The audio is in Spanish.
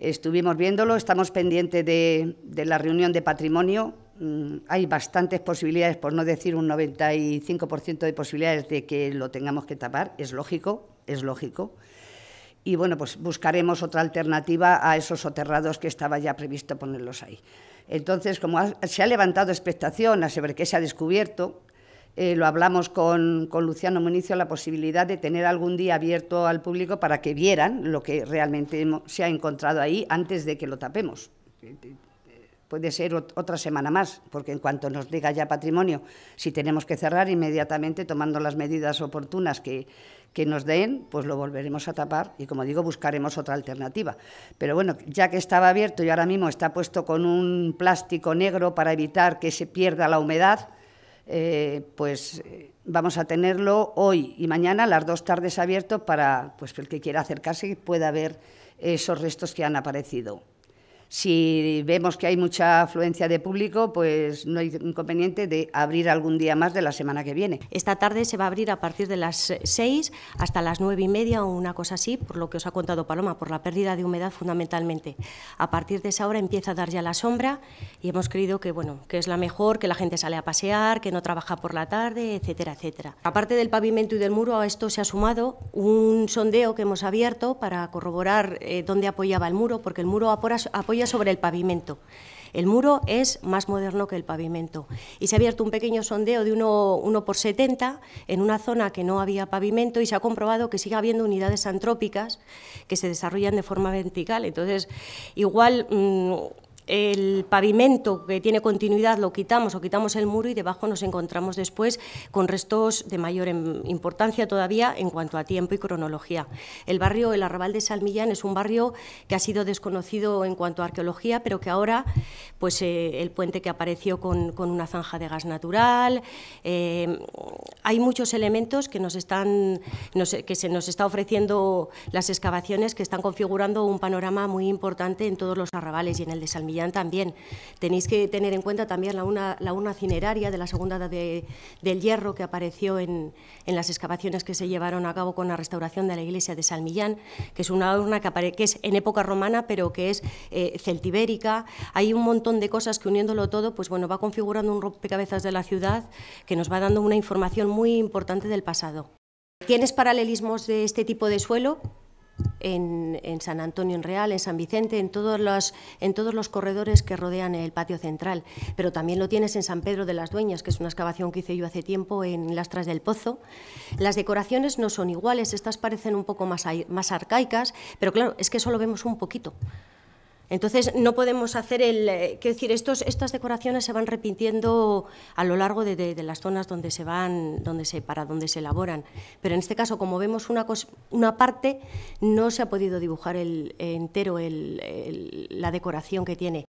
Estuvimos viéndolo, estamos pendientes de, la reunión de patrimonio. Mm, hay bastantes posibilidades, por no decir un 95% de posibilidades de que lo tengamos que tapar. Es lógico, es lógico. Y bueno, pues buscaremos otra alternativa a esos soterrados que estaba ya previsto ponerlos ahí. Entonces, como se ha levantado expectación a saber qué se ha descubierto, eh, lo hablamos con, Luciano Municio, la posibilidad de tener algún día abierto al público para que vieran lo que realmente se ha encontrado ahí antes de que lo tapemos. Puede ser otra semana más, porque en cuanto nos diga ya patrimonio, si tenemos que cerrar inmediatamente, tomando las medidas oportunas que, que nos den, pues lo volveremos a tapar y, como digo, buscaremos otra alternativa. Pero bueno, ya que estaba abierto y ahora mismo está puesto con un plástico negro para evitar que se pierda la humedad, eh, pues vamos a tenerlo hoy y mañana, las dos tardes abierto, para pues, el que quiera acercarse pueda ver esos restos que han aparecido. Si vemos que hay mucha afluencia de público, pues no hay inconveniente de abrir algún día más de la semana que viene. Esta tarde se va a abrir a partir de las 6 hasta las 9 y media o una cosa así, por lo que os ha contado Paloma, por la pérdida de humedad fundamentalmente. A partir de esa hora empieza a dar ya la sombra y hemos creído que, bueno, que es la mejor, que la gente sale a pasear, que no trabaja por la tarde, etcétera, etcétera. Aparte del pavimento y del muro, a esto se ha sumado un sondeo que hemos abierto para corroborar eh, dónde apoyaba el muro, porque el muro apoya sobre el pavimento. El muro es más moderno que el pavimento. Y se ha abierto un pequeño sondeo de 1, por 70 en una zona que no había pavimento y se ha comprobado que sigue habiendo unidades antrópicas que se desarrollan de forma vertical. Entonces, igual... Mm, el pavimento que tiene continuidad lo quitamos o quitamos el muro y debajo nos encontramos después con restos de mayor em, importancia todavía en cuanto a tiempo y cronología. El barrio El Arrabal de Salmillán es un barrio que ha sido desconocido en cuanto a arqueología, pero que ahora pues eh, el puente que apareció con, una zanja de gas natural, eh, hay muchos elementos que nos están que se nos está ofreciendo las excavaciones que están configurando un panorama muy importante en todos los arrabales y en el de Salmillán también. Tenéis que tener en cuenta también la una, la cineraria de la segunda edad del hierro que apareció en, las excavaciones que se llevaron a cabo con la restauración de la iglesia de San Millán, que es una urna que, es en época romana pero que es eh, celtibérica. Hay un montón de cosas que uniéndolo todo, pues bueno, va configurando un rompecabezas de la ciudad que nos va dando una información muy importante del pasado. Tienes paralelismos de este tipo de suelo, en, San Antonio en Real, en San Vicente, en todos, los, en todos los corredores que rodean el patio central. Pero también lo tienes en San Pedro de las Dueñas, que es una excavación que hice yo hace tiempo en las Tras del Pozo. Las decoraciones no son iguales, estas parecen un poco más, más arcaicas, pero claro, es que solo vemos un poquito. Entonces no podemos hacer el... Eh, quiero decir, estos, estas decoraciones se van repintiendo a lo largo de, de, las zonas donde se van, donde se, para donde se elaboran. Pero en este caso, como vemos una, una parte, no se ha podido dibujar el, entero la decoración que tiene.